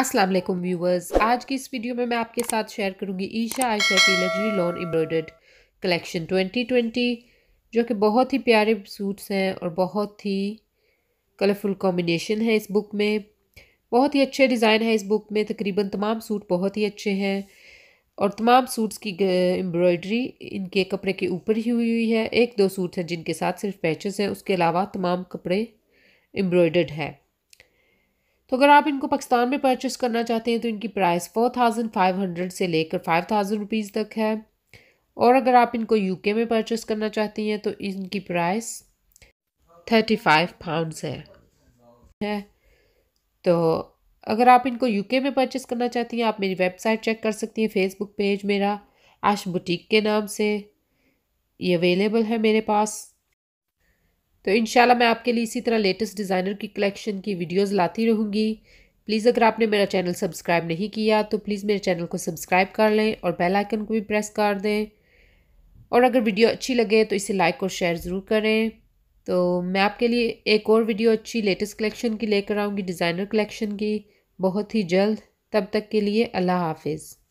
अस्सलाम वालेकुम व्यूवर्स आज की इस वीडियो में मैं आपके साथ शेयर करूंगी ईशा आयशा की लग्जरी लॉन एम्ब्रॉयडर्ड कलेक्शन 2020 जो कि बहुत ही प्यारे सूट्स हैं और बहुत ही कलरफुल कॉम्बिनेशन है इस बुक में बहुत ही अच्छे डिज़ाइन है इस बुक में तकरीबन तमाम सूट बहुत ही अच्छे हैं और तमाम सूट्स की एम्ब्रॉयडरी इनके कपड़े के ऊपर ही हुई हुई है एक दो सूट हैं जिनके साथ सिर्फ पैचेस हैं उसके अलावा तमाम कपड़े एम्ब्रॉयडर्ड है तो अगर आप इनको पाकिस्तान में परचेस करना चाहते हैं तो इनकी price four thousand five hundred से लेकर फाइव थाउजेंड रुपीज़ तक है और अगर आप इनको यूके में परचेस करना चाहती हैं तो इनकी प्राइस थर्टी फाइव पाउंड्स है है तो अगर आप इनको यूके में परचेस करना चाहती हैं आप मेरी वेबसाइट चेक कर सकती हैं फेसबुक पेज मेरा आश बुटीक के नाम से ये अवेलेबल है मेरे पास तो इन मैं आपके लिए इसी तरह लेटेस्ट डिज़ाइनर की कलेक्शन की वीडियोज़ लाती रहूँगी प्लीज़ अगर आपने मेरा चैनल सब्सक्राइब नहीं किया तो प्लीज़ मेरे चैनल को सब्सक्राइब कर लें और बेल आइकन को भी प्रेस कर दें और अगर वीडियो अच्छी लगे तो इसे लाइक और शेयर ज़रूर करें तो मैं आपके लिए एक और वीडियो अच्छी लेटेस्ट कलेक्शन की लेकर आऊँगी डिज़ाइनर कलेक्शन की बहुत ही जल्द तब तक के लिए अल्लाह हाफिज़